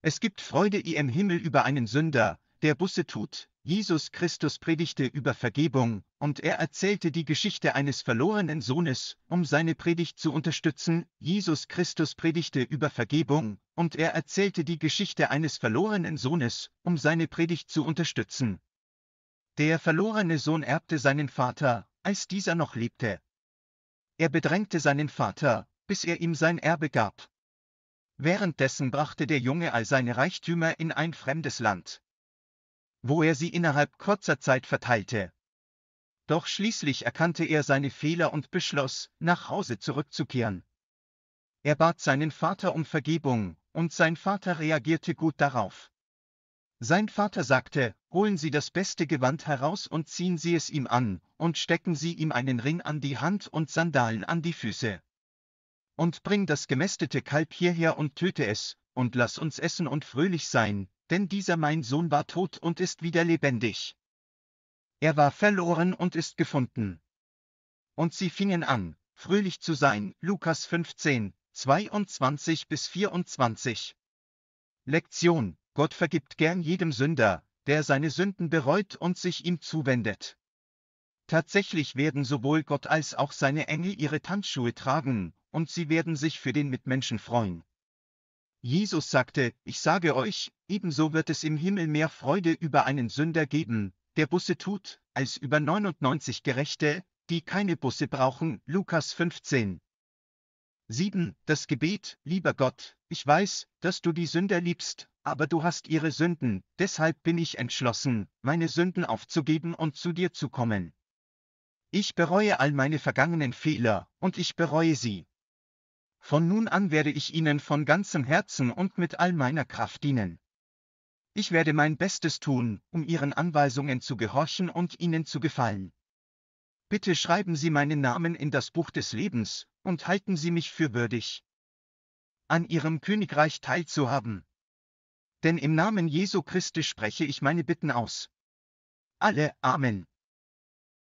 Es gibt Freude im Himmel über einen Sünder, der Busse tut. Jesus Christus predigte über Vergebung, und er erzählte die Geschichte eines verlorenen Sohnes, um seine Predigt zu unterstützen. Jesus Christus predigte über Vergebung, und er erzählte die Geschichte eines verlorenen Sohnes, um seine Predigt zu unterstützen. Der verlorene Sohn erbte seinen Vater, als dieser noch lebte. Er bedrängte seinen Vater, bis er ihm sein Erbe gab, Währenddessen brachte der Junge all seine Reichtümer in ein fremdes Land, wo er sie innerhalb kurzer Zeit verteilte. Doch schließlich erkannte er seine Fehler und beschloss, nach Hause zurückzukehren. Er bat seinen Vater um Vergebung, und sein Vater reagierte gut darauf. Sein Vater sagte, holen Sie das beste Gewand heraus und ziehen Sie es ihm an, und stecken Sie ihm einen Ring an die Hand und Sandalen an die Füße und bring das gemästete Kalb hierher und töte es, und lass uns essen und fröhlich sein, denn dieser mein Sohn war tot und ist wieder lebendig. Er war verloren und ist gefunden. Und sie fingen an, fröhlich zu sein, Lukas 15, 22 bis 24. Lektion, Gott vergibt gern jedem Sünder, der seine Sünden bereut und sich ihm zuwendet. Tatsächlich werden sowohl Gott als auch seine Engel ihre Tanzschuhe tragen, und sie werden sich für den Mitmenschen freuen. Jesus sagte, ich sage euch, ebenso wird es im Himmel mehr Freude über einen Sünder geben, der Busse tut, als über 99 Gerechte, die keine Busse brauchen. Lukas 15. 7. Das Gebet, lieber Gott, ich weiß, dass du die Sünder liebst, aber du hast ihre Sünden, deshalb bin ich entschlossen, meine Sünden aufzugeben und zu dir zu kommen. Ich bereue all meine vergangenen Fehler, und ich bereue sie, von nun an werde ich Ihnen von ganzem Herzen und mit all meiner Kraft dienen. Ich werde mein Bestes tun, um Ihren Anweisungen zu gehorchen und Ihnen zu gefallen. Bitte schreiben Sie meinen Namen in das Buch des Lebens und halten Sie mich für würdig, an Ihrem Königreich teilzuhaben. Denn im Namen Jesu Christi spreche ich meine Bitten aus. Alle Amen.